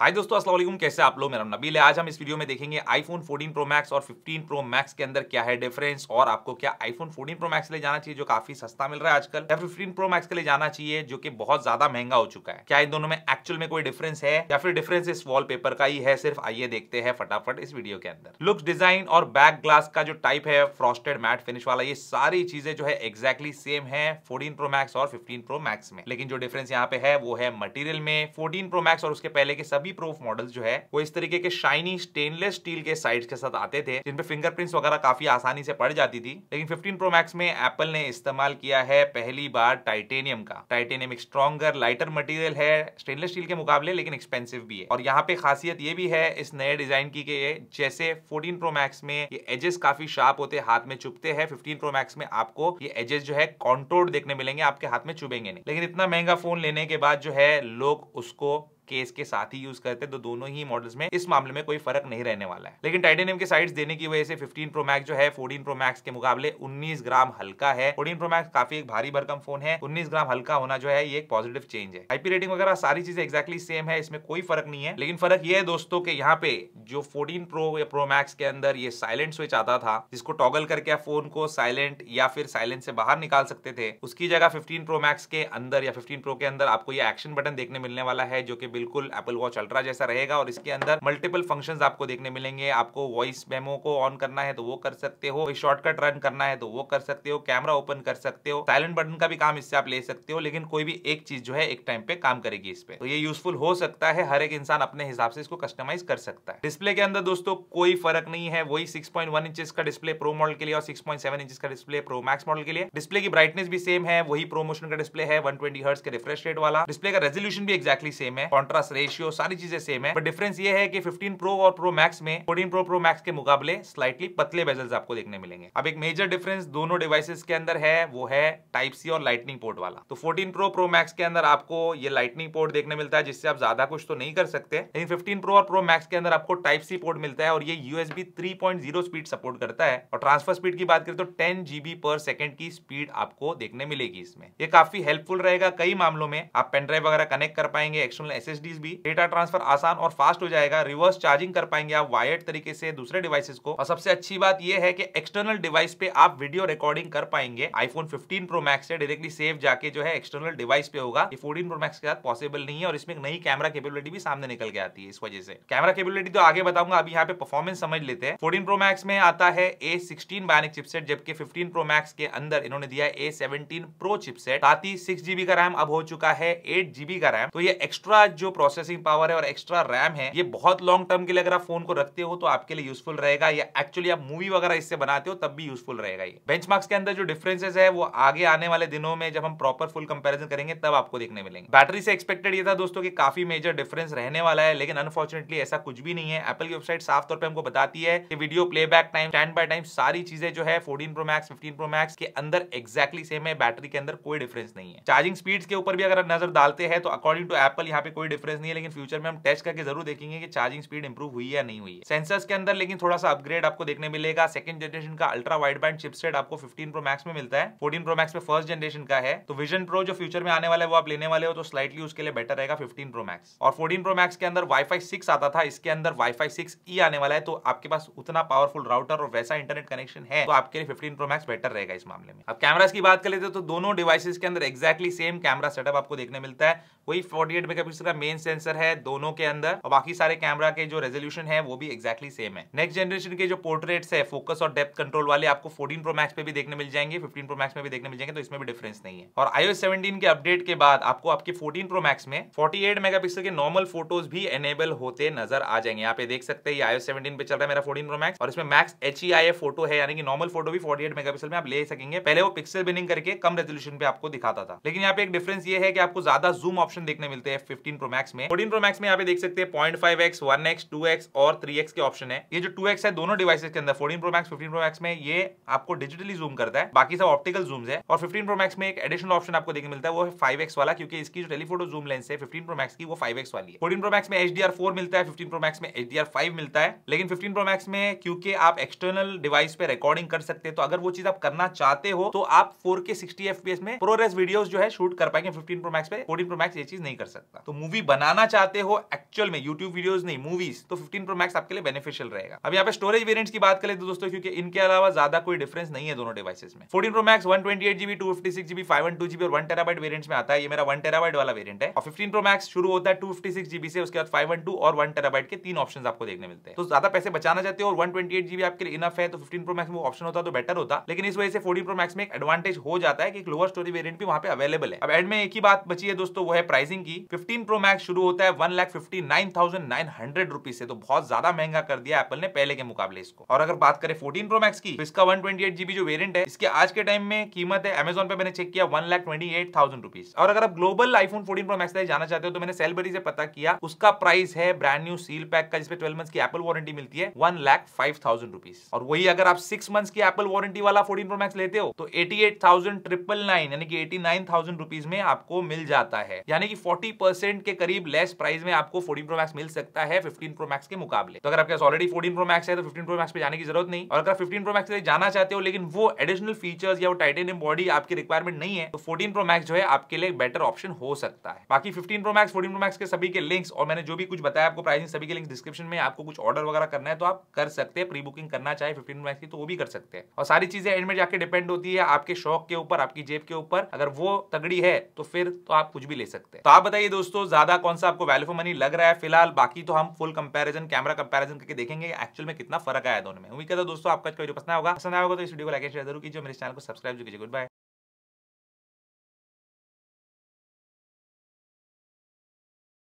हाय दोस्तों अस्सलाम वालेकुम कैसे आप लोग मेरा नबील है आज हम इस वीडियो में देखेंगे आईफोन 14 प्रो मैक्स और 15 प्रो मैक्स के अंदर क्या है डिफरेंस और आपको क्या आईफोन 14 प्रो मैक्स ले जाना चाहिए जो काफी सस्ता मिल रहा है आजकल या फिर 15 प्रो मैक्स के लिए जाना चाहिए जो कि बहुत ज्यादा महंगा हो चुका है क्या इन दोनों में एक्चुअल में कोई डिफरेंस है या फिर डिफरेंस इस वॉल का ही है सिर्फ आइए देखते हैं फटाफट इस वीडियो के अंदर लुक्स डिजाइन और बैक ग्लास का जो टाइप है फ्रॉस्टेड मैट फिनिश वाला ये सारी चीजें जो है एक्जैक्टली सेम है फोर्टीन प्रो मैक्स और फिफ्टीन प्रो मैक्स में लेकिन जो डिफरेंस यहाँ पे है वो है मटीरियल में फोर्टीन प्रो मैक्स और उसके पहले के सभी सभी प्रूफ मॉडल जो है वो इस तरीके के शाइनी स्टेनलेस स्टील के साइड के साथ आते थे जिनपे फिंगरप्रिंट्स वगैरह काफी आसानी से पड़ जाती थी लेकिन फिफ्टीन प्रो मैक्स में एप्पल ने इस्तेमाल किया है पहली बार टाइटेनियम का टाइटेनियम एक स्ट्रॉगर लाइटर मटेरियल है स्टेनलेस स्टील के मुकाबले लेकिन एक्सपेंसिव भी है और यहाँ पे खासियत ये भी है इस नए डिजाइन की कि जैसे 14 प्रो मैक्स में ये एजेस काफी शार्प होते हाथ में चुपते हैं 15 प्रो मैक्स में आपको ये एजेस जो है कॉन्टोर्ड देखने मिलेंगे आपके हाथ में चुभेंगे नहीं लेकिन इतना महंगा फोन लेने के बाद जो है लोग उसको केस के साथ ही यूज करते तो दोनों ही मॉडल्स में इस मामले में कोई फर्क नहीं रहने वाला है लेकिन टाइटेनियम के साइड देने की वजह से फिफ्टीन प्रो मैक्स जो है फोर्टीन प्रो मैक्स के मुकाबले उन्नीस ग्राम हल्का है फोर्टीन प्रो मैक्स काफी एक भारी भरकम फोन है उन्नीस ग्राम हल्का होना जो है ये एक पॉजिटिव चेंज है आईपी रेटिंग वगैरह सारी चीजें एक्जैक्टली सेम है इसमें कोई फर्क नहीं है लेकिन फर्क ये है दोस्तों के यहाँ पे जो फोर्टीन प्रो या प्रो मैक्स के अंदर ये साइलेंट स्विच आता था जिसको टॉगल करके आप फोन को साइलेंट या फिर साइलेंट से बाहर निकाल सकते थे उसकी जगह फिफ्टीन प्रो मैक्स के अंदर या फिफ्टीन प्रो के अंदर आपको ये एक्शन बटन देखने मिलने वाला है जो कि बिल्कुल एपल वॉच अल्ट्रा जैसा रहेगा और इसके अंदर मल्टीपल फंक्शंस आपको देखने मिलेंगे आपको वॉइस मेमो को ऑन करना है तो वो कर सकते हो शॉर्टकट रन करना है तो वो कर सकते हो कैमरा ओपन कर सकते हो साइलेंट बटन का भी काम इससे आप ले सकते हो लेकिन कोई भी एक चीज जो है एक टाइम पे काम करेगी इस पे तो ये यूजफुल हो सकता है हर एक इंसान अपने हिसाब से इसको कस्टमाइज कर सकता है डिस्प्ले के अंदर दोस्तों कोई फर्क नहीं है वही वन इंच का डिस्प्ले प्रो मॉडल के लिए और सेवन इंच का डिस्प्ले प्रो मैक्स मॉडल के लिए डिस्प्ले की ब्राइटनेस भी सेम है वही प्रोमोशन का डिस्प्ले है वन ट्वेंटी के रिफ्रेश रेट वाला डिस्प्ले का रेजोल्यूशन भी एक्जैक्टली सेम है कॉन्ट्रास्ट रेशियो सारी चीजें सेम है बट डिफरेंस ये है कि 15 प्रो और प्रो मैक्स में 14 प्रो प्रो मैक्स के मुकाबले स्लाइटली पतले बेजल्स आपको देखने मिलेंगे अब एक मेजर डिफरेंस दोनों डिवाइसेस के अंदर है वो है टाइप सी और लाइटनिंग पोर्ट वाला तो फोर्टीन प्रो प्रो मैक्स के अंदर आपको ये लाइटनिंग पोर्ट देखने मिलता है जिससे आप ज्यादा कुछ तो नहीं कर सकते लेकिन फिफ्टीन प्रो और प्रो मैक्स के अंदर आपको टाइप सी पोर्ट मिलता है और ये यूएसबी 3.0 स्पीड सपोर्ट करता है और ट्रांसफर स्पीड की बात करें तो टेन जीबी पर सेकेंड की स्पीड आपको देखने मिलेगी इसमें ये काफी हेल्पफुल रहेगा कई मामलों में आप पेनड्राइव वगैरह कनेक्ट कर पाएंगे एक्सटर्नल एस एसएसडीज भी डेटा ट्रांसफर आसान और फास्ट हो जाएगा रिवर्स चार्जिंग कर पाएंगे आप वायर्ड तरीके से दूसरे डिवाइसेस को और सबसे अच्छी बात यह है कि एक्सटर्नल डिवाइस पे आप वीडियो रिकॉर्डिंग कर पाएंगे आईफोन 15 प्रो मैक्स से डायरेक्टली सेव जाके जो है एक्सटर्नल डिवाइस पे होगा ये 14 प्रो मैक्स के साथ पॉसिबल नहीं है और इसमें नई कैमरा केबिलिटी भी सामने निकल के आती है इस वजह से कैमरा केबिलिटी तो आगे बताऊंगा अभी यहाँ पे परफॉर्मेंस समझ लेते हैं फोर्टीन प्रो मैक्स में आता है ए सिक्सटीन बायनिक चिपसेट जबकि फिफ्टीन प्रो मैक्स के अंदर इन्होंने दिया ए सेवनटीन प्रो चिपसेट साथ ही सिक्स जीबी का रैम अब हो चुका है एट जीबी का रैम तो ये एक्स्ट्रा जो जो प्रोसेसिंग पावर है और एक्स्ट्रा रैम है ये बहुत लॉन्ग टर्म के लिए अगर आप फोन को रखते हो तो आपके लिए यूजफुल रहेगा या एक्चुअली आप मूवी वगैरह इससे बनाते हो तब भी यूजफुल रहेगा ये बेंच के अंदर जो डिफरेंसेस है वो आगे आने वाले दिनों में जब हम प्रॉपर फुल कंपेरिजन करेंगे तब आपको देखने मिलेंगे बैटरी से एक्सपेक्टेड ये था दोस्तों की काफी मेजर डिफरेंस रहने वाला है लेकिन अनफॉर्चुनेटली ऐसा कुछ भी नहीं है एपल की वेबसाइट साफ तौर पर हमको बताती है कि video play time time by time सारी चीजें जो है fourteen pro max fifteen pro max के अंदर एक्जैक्टली सेम है बैटरी के अंदर कोई डिफरेंस नहीं है चार्जिंग स्पीड के ऊपर भी अगर नजर डालते हैं तो अकॉर्डिंग टू एपल यहाँ पे कोई डिफरेंस नहीं है लेकिन फ्यूचर में हम टेस्ट करके जरूर देखेंगे कि चार्जिंग स्पीड इंप्रूव हुई या नहीं हुई है सेंसर्स के अंदर लेकिन थोड़ा सा अपग्रेड आपको देखने मिलेगा सेकंड जनरेशन का अल्ट्रा वाइड बैंड चिपसेट आपको 15 प्रो मैक्स में मिलता है 14 प्रो मैक्स में फर्स्ट जनरेशन का है तो विजन प्रो जो फ्यूचर में आने वाला है वो आप लेने वाले हो तो स्लाइटली उसके लिए बेटर रहेगा फिफ्टीन प्रो मैक्स और फोर्टीन प्रो मैक्स के अंदर वाईफाई सिक्स आता था इसके अंदर वाईफाई सिक्स ई आने वाला है तो आपके पास उतना पावरफुल राउटर और वैसा इंटरनेट कनेक्शन है तो आपके लिए फिफ्टीन प्रो मैक्स बेटर रहेगा इस मामले में अब कैमराज की बात कर लेते तो दोनों डिवाइसेस के अंदर एक्जैक्टली सेम कैमरा सेटअप आपको देखने मिलता है वही फोर्टी एट मेगा का मेन सेंसर है दोनों के अंदर और बाकी सारे कैमरा के जो रेजोल्यूशन है वो भी एक्जैक्टली सेम है नेक्स्ट जनरेशन के जो पोर्ट्रेट्स है फोकस और डेप्थ कंट्रोल वाले आपको फोर्टीन प्रो मैक्स पे भी देखने मिल जाएंगे फिफ्टीन प्रो मैक्स में भी देखने मिल जाएंगे तो इसमें भी डिफरेंस नहीं है और आईओ सेवेंटीन के अपडेट के बाद आपको आपके फोर्टीन प्रो मैक्स में फोर्टी एट मेगापिक्सल के नॉर्मल फोटोज भी एनेबल होते नजर आ जाएंगे यहाँ पे देख सकते हैं आईओ सेवेंटीन पे चल रहा है मेरा फोर्टीन प्रो मैक्स और इसमें max H E I photo है यानी कि नॉर्मल फोटो भी फोर्टी एट मेगापिक्सल में आप ले सकेंगे पहले वो पिक्सल बिनिंग करके कम रेजोल्यूशन पे आपको दिखाता था लेकिन यहाँ पे एक डिफरेंस ये है कि आपको ज्यादा जूम ऑप्शन देखने मिलते हैं फिफ्टीन प्रो मैक्स में फोर्टीन प्रो मैक्स में यहाँ पे देख सकते हैं point five x one x two x और थ्री एक्स के ऑप्शन है ये जो टू एक्स है दोनों डिवाइसेस के अंदर fourteen pro max fifteen pro max में ये आपको डिजिटली जूम करता है बाकी सब ऑप्टिकल जूम है और फिफ्टीन प्रो मैक्स में एक एडिशनल ऑप्शन आपको देखने मिलता है वो फाइव एक्स वाला क्योंकि इसकी जो टेलीफोटो जूम लेंस है फिफ्टीन प्रो मैक्स की वो फाइव एक्स वाली है फोर्टीन प्रो मैक्स में एच डी आर फोर मिलता है फिफ्टीन प्रो मैक्स में एच डी आर फाइव मिलता है लेकिन फिफ्टीन प्रो मैक्स में क्योंकि आप एक्सटर्नल डिवाइस पे रिकॉर्डिंग कर सकते हैं तो अगर वो चीज आप करना चाहते हो तो आप फोर के सिक्सटी एफ में प्रोरेस वीडियो जो है शूट कर पाएंगे फिफ्टीन प्रो मैक्स पे फोर्टीन प्रो मैक्स ये चीज नहीं कर सकता तो मूवी मूवी बनाना चाहते हो एक्चुअल में यूट्यूब वीडियोस नहीं मूवीज तो 15 प्रो मैक्स आपके लिए बेनिफिशियल रहेगा अब यहाँ पे स्टोरेज वेरियंट्स की बात करें तो दोस्तों क्योंकि इनके अलावा ज्यादा कोई डिफरेंस नहीं है दोनों डिवाइसेस में fourteen pro max 128 GB 256 GB 512 GB और वन टेराबाइट वेरिएंट्स में आता है ये मेरा वन टेराबाइट वाला वेरियंट है और फिफ्टीन प्रो मैक्स शुरू होता है 256 जीबी से उसके बाद 512 और वन टेराबाइट के तीन ऑप्शन आपको देखने मिलते हैं तो ज्यादा पैसे बचाना चाहते हो और 128 जीबी आपके लिए इनफ है तो फिफ्टीन प्रो मैक्स में ऑप्शन होता तो बेटर होता लेकिन इस वजह से फोर्टीन प्रो मैक्स में एक एडवांटेज हो जाता है कि एक लोअर स्टोरेज वेरियंट भी वहां पे अवेलेबल है अब एड में एक ही बात बची है दोस्तों वो है प्राइसिंग की 15 प्रो मैक्स शुरू होता है one lakh fifty nine thousand nine hundred rupees से तो बहुत ज्यादा महंगा कर दिया एप्पल ने पहले के मुकाबले इसको और अगर बात करें फोर्टीन प्रो मैक्स की तो इसका वन ट्वेंटी एट जीबी जो वेरियंट है इसके आज के टाइम में कीमत है अमेजोन पे मैंने चेक किया one lakh twenty eight thousand rupees और अगर आप global iPhone fourteen pro max जाना चाहते हो तो मैंने सेलबरी से पता किया उसका प्राइस है ब्रांड न्यू सील पैक का जिसमें ट्वेल्व मंथ की एप्पल वारंटी मिलती है one lakh five thousand rupees और वही अगर आप सिक्स मंथ की एप्पल वारंटी वाला फोर्टीन प्रो मैक्स लेते हो तो eighty eight thousand triple nine यानी कि एटी नाइन थाउजेंड रुपीज में आपको मिल जाता है यानी कि फोर्टी परसेंट के करीब लेस प्राइस में आपको 14 प्रो मैक्स मिल सकता है 15 प्रो मैक्स के मुकाबले तो अगर आपके पास ऑलरेडी 14 प्रो मैक्स है तो 15 प्रो मैक्स पे जाने की जरूरत नहीं और अगर 15 प्रो मैक्स जाना चाहते हो लेकिन वो एडिशनल फीचर्स या वो टाइटेनियम बॉडी आपकी रिक्वायरमेंट नहीं है तो फोर्टीन प्रो मैक्स जो है आपके लिए बेटर ऑप्शन हो सकता है बाकी fifteen pro max fourteen pro max के सभी के लिंक्स और मैंने जो भी कुछ बताया आपको प्राइसिंग सभी के लिंक डिस्क्रिप्शन में आपको कुछ ऑर्डर वगैरह करना है तो आप कर सकते हैं प्री बुकिंग करना चाहे फिफ्टीन प्रो मैक्स की तो वो भी कर सकते हैं और सारी चीजें एंड में जाकर डिपेंड होती है आपके शौक के ऊपर आपकी जेब के ऊपर अगर वो तगड़ी है तो फिर तो आप कुछ भी ले सकते हैं तो आप बताइए दोस्तों ज्यादा ज्यादा कौन सा आपको वैल्यू फॉर मनी लग रहा है फिलहाल बाकी तो हम फुल कंपैरिजन कैमरा कंपैरिजन करके देखेंगे एक्चुअल में कितना फर्क आया दोनों में उम्मीद करता दोस्तों आपका वीडियो पसंद होगा पसंद आएगा तो इस वीडियो को लाइक शेयर जरूर कीजिए मेरे चैनल को सब्सक्राइब कीजिए गुड बाय